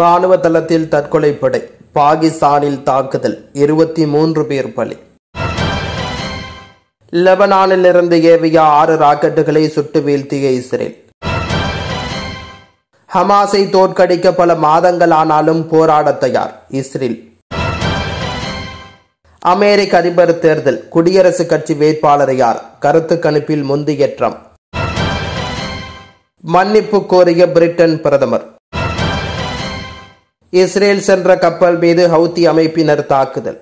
ராணுவ தளத்தில் தற்கொலைப்படை பாகிஸ்தானில் தாக்குதல் இருபத்தி மூன்று பேர் பலி இருந்து ஏவிய ஆறு ராக்கெட்டுகளை சுட்டு வீழ்த்திய இஸ்ரேல் ஹமாஸை தோற்கடிக்க பல மாதங்கள் ஆனாலும் போராட தயார் இஸ்ரேல் அமெரிக்க அதிபர் தேர்தல் குடியரசுக் கட்சி வேட்பாளர் யார் கருத்து கணிப்பில் முந்தைய மன்னிப்பு கோரிய பிரிட்டன் பிரதமர் இஸ்ரேல் சென்ற கப்பல் மீது ஹவுத்தி அமைப்பினர் தாக்குதல்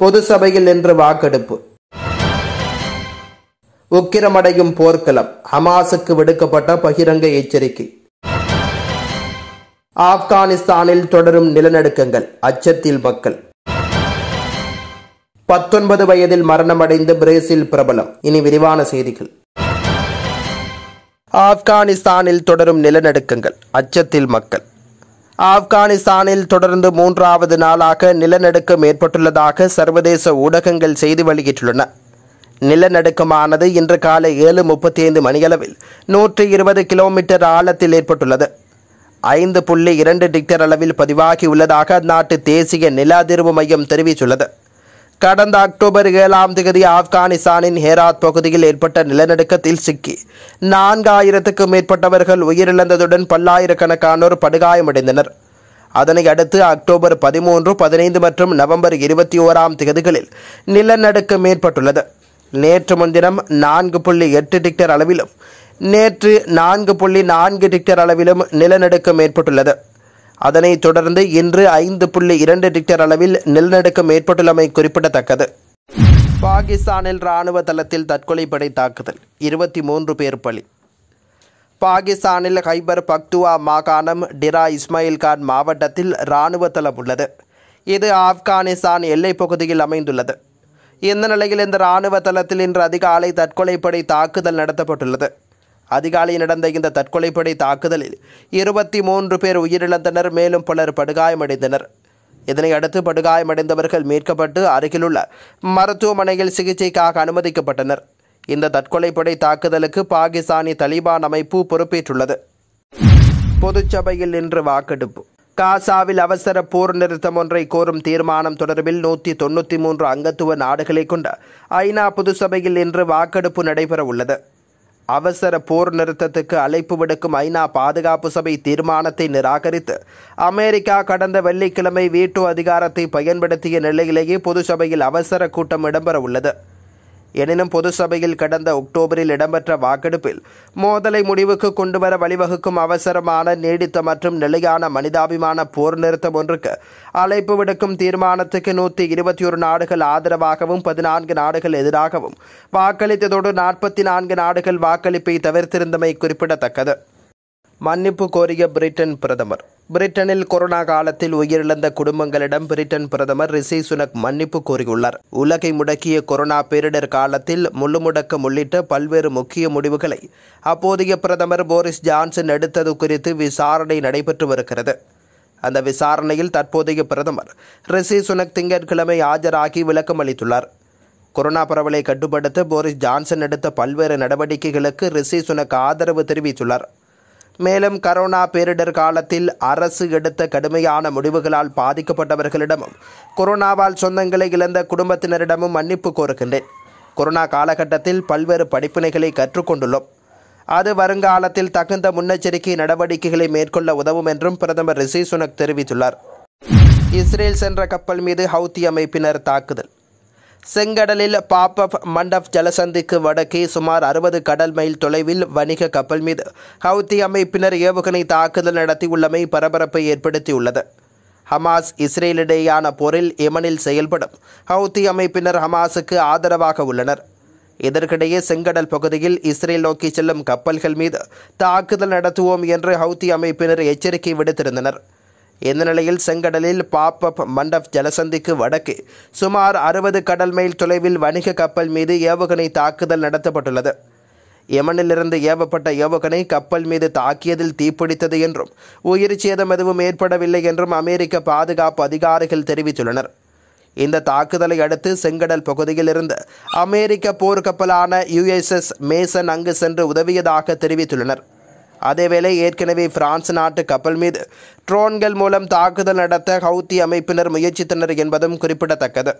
பொது சபையில் நின்று வாக்கெடுப்பு உக்கிரமடையும் போர்க்களம் ஹமாஸுக்கு விடுக்கப்பட்ட பகிரங்க எச்சரிக்கை ஆப்கானிஸ்தானில் தொடரும் நிலநடுக்கங்கள் அச்சத்தில் மக்கள் பத்தொன்பது வயதில் மரணமடைந்த பிரேசில் பிரபலம் இனி விரிவான செய்திகள் ஆப்கானிஸ்தானில் தொடரும் நிலநடுக்கங்கள் அச்சத்தில் மக்கள் ஆப்கானிஸ்தானில் தொடர்ந்து மூன்றாவது நாளாக நிலநடுக்கம் ஏற்பட்டுள்ளதாக சர்வதேச ஊடகங்கள் செய்தி வெளியிட்டுள்ளன நிலநடுக்கமானது இன்று காலை ஏழு முப்பத்தி ஐந்து மணியளவில் நூற்றி இருபது கிலோமீட்டர் ஆழத்தில் ஏற்பட்டுள்ளது ஐந்து புள்ளி இரண்டு டிக்டர் அளவில் பதிவாகியுள்ளதாக அந்நாட்டு தேசிய நில அதிர்வு மையம் தெரிவித்துள்ளது கடந்த அக்டோபர் ஏழாம் தேதி ஆப்கானிஸ்தானின் ஹேராத் பகுதியில் ஏற்பட்ட நிலநடுக்கத்தில் சிக்கி நான்காயிரத்துக்கும் மேற்பட்டவர்கள் உயிரிழந்ததுடன் பல்லாயிரக்கணக்கானோர் படுகாயமடைந்தனர் அதனை அடுத்து அக்டோபர் பதிமூன்று பதினைந்து மற்றும் நவம்பர் இருபத்தி ஓராம் தேதிகளில் நிலநடுக்கம் ஏற்பட்டுள்ளது நேற்று முன்தினம் நான்கு புள்ளி எட்டு டிக்டர் அளவிலும் நேற்று நான்கு புள்ளி நான்கு டிக்டர் அளவிலும் நிலநடுக்கம் ஏற்பட்டுள்ளது அதனைத் தொடர்ந்து இன்று ஐந்து புள்ளி இரண்டு டிக்டர் அளவில் நிலநடுக்கம் ஏற்பட்டுள்ளமை குறிப்பிடத்தக்கது பாகிஸ்தானில் இராணுவ தளத்தில் தற்கொலைப்படை தாக்குதல் இருபத்தி மூன்று பேர் பலி பாகிஸ்தானில் ஹைபர் பக்துவா மாகாணம் டிரா இஸ்மாயில் கான் மாவட்டத்தில் இராணுவ தளம் உள்ளது இது ஆப்கானிஸ்தான் எல்லைப் பகுதியில் அமைந்துள்ளது இந்த நிலையில் இந்த இராணுவ தளத்தில் இன்று அதிகாலை தற்கொலைப்படை தாக்குதல் நடத்தப்பட்டுள்ளது அதிகாலையில் நடந்த இந்த தற்கொலைப்படை தாக்குதலில் இருபத்தி மூன்று பேர் உயிரிழந்தனர் மேலும் பலர் படுகாயமடைந்தனர் இதனை அடுத்து படுகாயமடைந்தவர்கள் மீட்கப்பட்டு அருகிலுள்ள மருத்துவமனையில் சிகிச்சைக்காக அனுமதிக்கப்பட்டனர் இந்த தற்கொலைப்படை தாக்குதலுக்கு பாகிஸ்தானி தலிபான் அமைப்பு பொறுப்பேற்றுள்ளது பொதுச்சபையில் இன்று வாக்கெடுப்பு காசாவில் அவசர போர் நிறுத்தம் ஒன்றை கோரும் தீர்மானம் தொடர்பில் நூற்றி தொண்ணூற்றி மூன்று அங்கத்துவ நாடுகளை கொண்ட ஐநா பொதுச்சபையில் இன்று வாக்கெடுப்பு நடைபெற உள்ளது அவசர போர் நிறுத்தத்துக்கு அழைப்பு விடுக்கும் ஐநா பாதுகாப்பு சபை தீர்மானத்தை நிராகரித்து அமெரிக்கா கடந்த வெள்ளிக்கிழமை வீட்டு அதிகாரத்தை பயன்படுத்திய நிலையிலேயே சபையில் அவசர கூட்டம் இடம்பெற உள்ளது எனினும் பொது சபையில் கடந்த அக்டோபரில் இடம்பெற்ற வாக்கெடுப்பில் மோதலை முடிவுக்கு கொண்டுவர வழிவகுக்கும் அவசரமான நீடித்த மற்றும் நிலையான மனிதாபிமான போர் நிறுத்தம் ஒன்றுக்கு அழைப்பு விடுக்கும் தீர்மானத்துக்கு நூற்றி இருபத்தி ஒரு நாடுகள் ஆதரவாகவும் பதினான்கு நாடுகள் எதிராகவும் வாக்களித்ததோடு நாற்பத்தி நான்கு நாடுகள் வாக்களிப்பை தவிர்த்திருந்தமை குறிப்பிடத்தக்கது மன்னிப்பு கோரிய பிரிட்டன் பிரதமர் பிரிட்டனில் கொரோனா காலத்தில் உயிரிழந்த குடும்பங்களிடம் பிரிட்டன் பிரதமர் ரிஷி சுனக் மன்னிப்பு கோரியுள்ளார் உலகை முடக்கிய கொரோனா பேரிடர் காலத்தில் முள்ளுமுடக்கம் உள்ளிட்ட பல்வேறு முக்கிய முடிவுகளை அப்போதைய பிரதமர் போரிஸ் ஜான்சன் எடுத்தது குறித்து விசாரணை நடைபெற்று வருகிறது அந்த விசாரணையில் தற்போதைய பிரதமர் ரிஷி சுனக் திங்கட்கிழமை ஆஜராகி விளக்கம் அளித்துள்ளார் கொரோனா பரவலை கட்டுப்படுத்த போரிஸ் ஜான்சன் எடுத்த பல்வேறு நடவடிக்கைகளுக்கு ரிஷி சுனக் ஆதரவு தெரிவித்துள்ளார் மேலும் கரோனா பேரிடர் காலத்தில் அரசு எடுத்த கடுமையான முடிவுகளால் பாதிக்கப்பட்டவர்களிடமும் கொரோனாவால் சொந்தங்களை இழந்த குடும்பத்தினரிடமும் மன்னிப்பு கோருகின்றேன் கொரோனா காலகட்டத்தில் பல்வேறு படிப்பினைகளை கற்றுக்கொண்டுள்ளோம் அது வருங்காலத்தில் தகுந்த முன்னெச்சரிக்கை நடவடிக்கைகளை மேற்கொள்ள உதவும் என்றும் பிரதமர் ரிஷி சுனக் தெரிவித்துள்ளார் இஸ்ரேல் சென்ற கப்பல் மீது ஹவுத்தி அமைப்பினர் தாக்குதல் செங்கடலில் பாப் அப் மண்டப் ஜலசந்திக்கு வடக்கே சுமார் அறுபது கடல் மைல் தொலைவில் வணிக கப்பல் மீது ஹவுத்தி அமைப்பினர் ஏவுகணை தாக்குதல் நடத்தியுள்ளமை பரபரப்பை ஏற்படுத்தியுள்ளது ஹமாஸ் இஸ்ரேலிடையேயான போரில் எமனில் செயல்படும் ஹவுத்தி அமைப்பினர் ஹமாஸுக்கு ஆதரவாக உள்ளனர் இதற்கிடையே செங்கடல் பகுதியில் இஸ்ரேல் நோக்கி செல்லும் கப்பல்கள் மீது தாக்குதல் நடத்துவோம் என்று ஹவுத்தி அமைப்பினர் எச்சரிக்கை விடுத்திருந்தனர் இந்த நிலையில் செங்கடலில் பாப் அப் மண்டப் ஜலசந்திக்கு வடக்கு சுமார் அறுபது கடல் மைல் தொலைவில் வணிக கப்பல் மீது ஏவுகணை தாக்குதல் நடத்தப்பட்டுள்ளது யமனிலிருந்து ஏவப்பட்ட ஏவுகணை கப்பல் மீது தாக்கியதில் தீப்பிடித்தது என்றும் உயிர் சேதம் எதுவும் ஏற்படவில்லை என்றும் அமெரிக்க பாதுகாப்பு அதிகாரிகள் தெரிவித்துள்ளனர் இந்த தாக்குதலை அடுத்து செங்கடல் பகுதியில் அமெரிக்க போர்க்கப்பலான யுஎஸ்எஸ் மேசன் அங்கு சென்று உதவியதாக தெரிவித்துள்ளனர் அதேவேளை ஏற்கனவே பிரான்ஸ் நாட்டு கப்பல் மீது ட்ரோன்கள் மூலம் தாக்குதல் நடத்த ஹவுத்தி அமைப்பினர் முயற்சித்தனர் என்பதும் குறிப்பிடத்தக்கது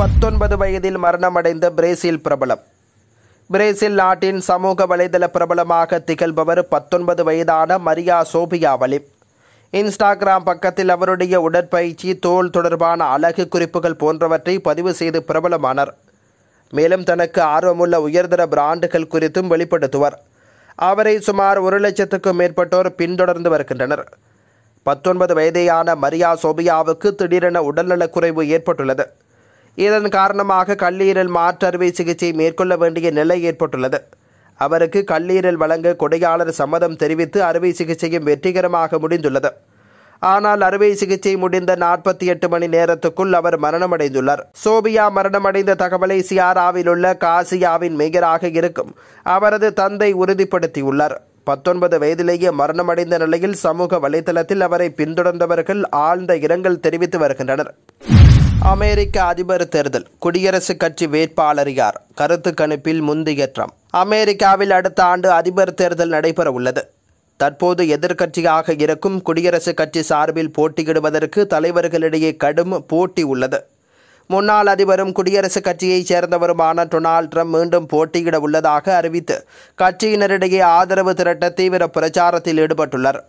பத்தொன்பது வயதில் மரணமடைந்த பிரேசில் பிரபலம் பிரேசில் நாட்டின் சமூக வலைதள பிரபலமாக திகழ்பவர் பத்தொன்பது வயதான மரியா சோபியாவலி இன்ஸ்டாகிராம் பக்கத்தில் அவருடைய உடற்பயிற்சி தோல் தொடர்பான அழகு குறிப்புகள் போன்றவற்றை பதிவு செய்து பிரபலமானார் மேலும் தனக்கு ஆர்வமுள்ள உயர்தர பிராண்டுகள் குறித்தும் வெளிப்படுத்துவார் அவரை சுமார் ஒரு லட்சத்துக்கும் மேற்பட்டோர் பின்தொடர்ந்து வருகின்றனர் பத்தொன்பது வயதையான மரியா சோபியாவுக்கு திடீரென உடல்நலக்குறைவு ஏற்பட்டுள்ளது இதன் காரணமாக கல்லீரல் மாற்றறுவை சிகிச்சை மேற்கொள்ள வேண்டிய நிலை ஏற்பட்டுள்ளது அவருக்கு கல்லீரல் வழங்க கொடையாளர் சம்மதம் தெரிவித்து அறுவை சிகிச்சையும் வெற்றிகரமாக முடிந்துள்ளது ஆனால் அறுவை சிகிச்சை முடிந்த நாற்பத்தி எட்டு மணி நேரத்துக்குள் அவர் மரணமடைந்துள்ளார் சோபியா மரணமடைந்த தகவலை சியாராவில் உள்ள காசியாவின் மேயராக இருக்கும் அவரது தந்தை உறுதிப்படுத்தியுள்ளார் பத்தொன்பது வயதிலேயே மரணமடைந்த நிலையில் சமூக வலைதளத்தில் அவரை பின்தொடர்ந்தவர்கள் ஆழ்ந்த இரங்கல் தெரிவித்து வருகின்றனர் அமெரிக்க அதிபர் தேர்தல் குடியரசுக் கட்சி வேட்பாளர் யார் கருத்து கணிப்பில் முந்தைய அமெரிக்காவில் அடுத்த ஆண்டு அதிபர் தேர்தல் நடைபெற உள்ளது தற்போது எதிர்க்கட்சியாக இருக்கும் குடியரசுக் கட்சி சார்பில் போட்டியிடுவதற்கு தலைவர்களிடையே கடும் போட்டி உள்ளது முன்னாள் அதிபரும் குடியரசுக் கட்சியைச் சேர்ந்தவருமான டொனால்ட் ட்ரம்ப் மீண்டும் போட்டியிட உள்ளதாக அறிவித்து கட்சியினரிடையே ஆதரவு திரட்ட தீவிர பிரச்சாரத்தில் ஈடுபட்டுள்ளார்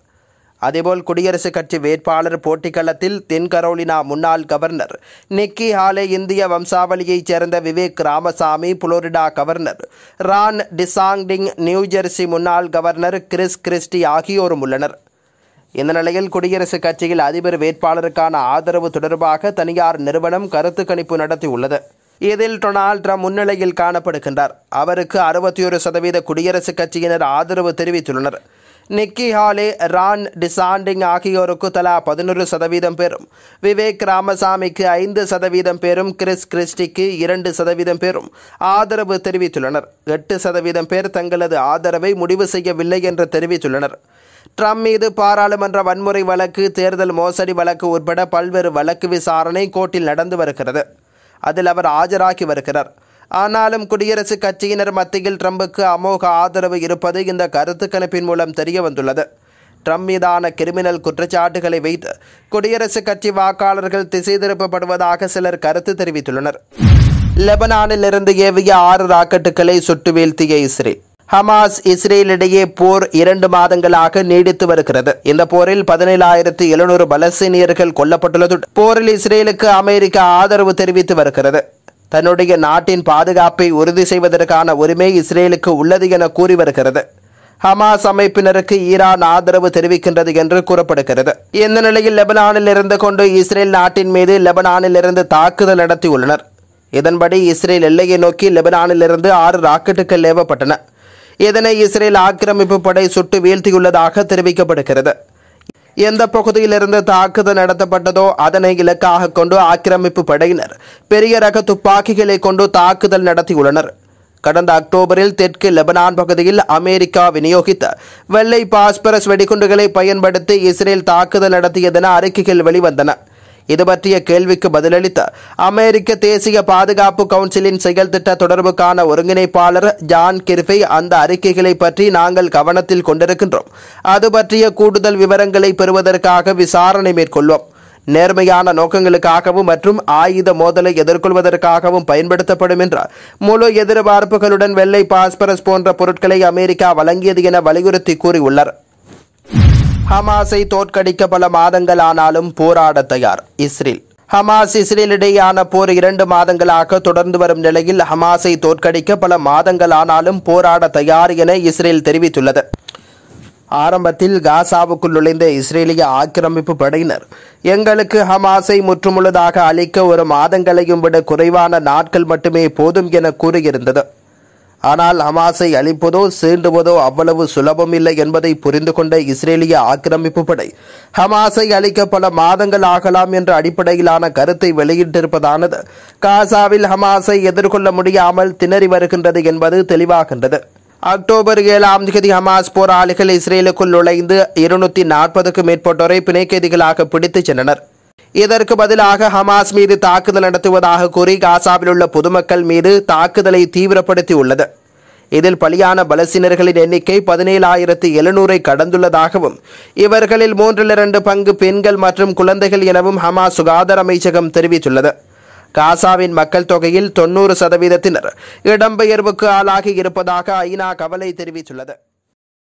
அதேபோல் குடியரசுக் கட்சி வேட்பாளர் போட்டிக்களத்தில் தென் கரோலினா முன்னாள் கவர்னர் நிக்கி ஹாலே இந்திய வம்சாவளியைச் சேர்ந்த Vivek Ramaswamy Florida governor Ron DeSantis New Jersey முன்னாள் கவர்னர் கிறிஸ் கிறிஸ்டி ஆகியோரும் உள்ளனர் இந்த நிலையில் குடியரசுக் கட்சியில் அதிபர் வேட்பாளருக்கான ஆதரவு தொடர்பாக தனியார் நிறுவனம் கருத்து கணிப்பு நடத்தியுள்ளது இதில் டொனால்ட் ட்ரம்ப் முன்னிலையில் காணப்படுகின்றார் அவருக்கு அறுபத்தி ஒரு சதவீத குடியரசுக் கட்சியினர் ஆதரவு தெரிவித்துள்ளனர் நிக்கி ஹாலி ரான் டிசாண்டிங் ஆகியோருக்கு தலா பதினொரு சதவீதம் பேரும் விவேக் ராமசாமிக்கு ஐந்து சதவீதம் பேரும் கிறிஸ் கிறிஸ்டிக்கு இரண்டு சதவீதம் பேரும் ஆதரவு தெரிவித்துள்ளனர் எட்டு சதவீதம் பேர் தங்களது ஆதரவை முடிவு செய்யவில்லை என்று தெரிவித்துள்ளனர் ட்ரம்ப் மீது பாராளுமன்ற வன்முறை வழக்கு தேர்தல் மோசடி வழக்கு உட்பட பல்வேறு வழக்கு விசாரணை கோர்ட்டில் நடந்து வருகிறது அதில் அவர் ஆஜராகி வருகிறார் ஆனாலும் குடியரசுக் கட்சியினர் மத்தியில் ட்ரம்புக்கு அமோக ஆதரவு இருப்பது இந்த கருத்து கணிப்பின் மூலம் தெரிய வந்துள்ளது ட்ரம்ப் மீதான கிரிமினல் குற்றச்சாட்டுகளை வைத்து குடியரசுக் கட்சி வாக்காளர்கள் திசை திருப்பப்படுவதாக சிலர் கருத்து தெரிவித்துள்ளனர் லெபனானில் இருந்து ஏவிய ஆறு ராக்கெட்டுகளை சுட்டு வீழ்த்திய இஸ்ரேல் ஹமாஸ் இஸ்ரேலிடையே போர் இரண்டு மாதங்களாக நீடித்து வருகிறது இந்த போரில் பதினேழாயிரத்தி எழுநூறு பலஸ்தீனியர்கள் கொல்லப்பட்டுள்ளதுடன் போரில் இஸ்ரேலுக்கு அமெரிக்கா ஆதரவு தெரிவித்து வருகிறது தன்னுடைய நாட்டின் பாதுகாப்பை உறுதி செய்வதற்கான உரிமை இஸ்ரேலுக்கு உள்ளது என கூறி வருகிறது ஹமாஸ் அமைப்பினருக்கு ஈரான் ஆதரவு தெரிவிக்கின்றது என்று கூறப்படுகிறது இந்த நிலையில் லெபனானில் இருந்து கொண்டு இஸ்ரேல் நாட்டின் மீது லெபனானில் இருந்து தாக்குதல் நடத்தியுள்ளனர் இதன்படி இஸ்ரேல் எல்லையை நோக்கி லெபனானிலிருந்து ஆறு ராக்கெட்டுகள் ஏவப்பட்டன இதனை இஸ்ரேல் ஆக்கிரமிப்பு படை சுட்டு வீழ்த்தியுள்ளதாக தெரிவிக்கப்படுகிறது எந்த பகுதியிலிருந்து தாக்குதல் நடத்தப்பட்டதோ அதனை இலக்காக கொண்டு ஆக்கிரமிப்பு படையினர் பெரிய ரக துப்பாக்கிகளை கொண்டு தாக்குதல் நடத்தியுள்ளனர் கடந்த அக்டோபரில் தெற்கு லெபனான் பகுதியில் அமெரிக்கா விநியோகித்த வெள்ளை பாஸ்பரஸ் வெடிகுண்டுகளை பயன்படுத்தி இஸ்ரேல் தாக்குதல் நடத்தியதென அறிக்கைகள் வெளிவந்தன இது பற்றிய கேள்விக்கு பதிலளித்த அமெரிக்க தேசிய பாதுகாப்பு கவுன்சிலின் செயல் திட்ட தொடர்புக்கான ஒருங்கிணைப்பாளர் ஜான் கிர்ஃபை அந்த அறிக்கைகளை பற்றி நாங்கள் கவனத்தில் கொண்டிருக்கின்றோம் அது பற்றிய கூடுதல் விவரங்களை பெறுவதற்காக விசாரணை மேற்கொள்வோம் நேர்மையான நோக்கங்களுக்காகவும் மற்றும் ஆயுத மோதலை எதிர்கொள்வதற்காகவும் பயன்படுத்தப்படும் என்றார் முழு எதிர்பார்ப்புகளுடன் வெள்ளை பாஸ்பரஸ் போன்ற பொருட்களை அமெரிக்கா வழங்கியது என வலியுறுத்தி கூறியுள்ளார் ஹமாஸை தோற்கடிக்க பல மாதங்கள் ஆனாலும் போராட தயார் இஸ்ரேல் ஹமாஸ் இஸ்ரேலிடையான போர் இரண்டு மாதங்களாக தொடர்ந்து வரும் நிலையில் ஹமாஸை தோற்கடிக்க பல மாதங்கள் ஆனாலும் போராட தயார் என இஸ்ரேல் தெரிவித்துள்ளது ஆரம்பத்தில் காசாவுக்குள் நுழைந்த இஸ்ரேலிய ஆக்கிரமிப்பு படையினர் எங்களுக்கு ஹமாஸை முற்றுமுழுதாக அளிக்க ஒரு மாதங்களையும் விட குறைவான நாட்கள் மட்டுமே போதும் என கூறியிருந்தது ஆனால் ஹமாஸை அழிப்பதோ சீண்டுவதோ அவ்வளவு சுலபமில்லை என்பதை புரிந்து கொண்ட இஸ்ரேலிய ஆக்கிரமிப்பு படை ஹமாஸை அழிக்க பல மாதங்கள் ஆகலாம் என்ற அடிப்படையிலான கருத்தை வெளியிட்டிருப்பதானது காசாவில் ஹமாஸை எதிர்கொள்ள முடியாமல் திணறி வருகின்றது என்பது தெளிவாகின்றது அக்டோபர் ஏழாம் தேதி ஹமாஸ் போராளிகள் இஸ்ரேலுக்குள் நுழைந்து இருநூத்தி நாற்பதுக்கும் மேற்பட்டோரை பிணைக்கைதிகளாக பிடித்துச் சென்றனர் இதற்கு பதிலாக ஹமாஸ் மீது தாக்குதல் நடத்துவதாக கூறி காசாவில் உள்ள பொதுமக்கள் மீது தாக்குதலை தீவிரப்படுத்தியுள்ளது இதில் பலியான பலசினர்களின் எண்ணிக்கை பதினேழாயிரத்து எழுநூறை கடந்துள்ளதாகவும் இவர்களில் மூன்றில் இரண்டு பங்கு பெண்கள் மற்றும் குழந்தைகள் எனவும் ஹமாஸ் சுகாதார அமைச்சகம் தெரிவித்துள்ளது காசாவின் மக்கள் தொகையில் தொன்னூறு சதவீதத்தினர் இடம்பெயர்வுக்கு ஆளாகி இருப்பதாக ஐநா கவலை தெரிவித்துள்ளது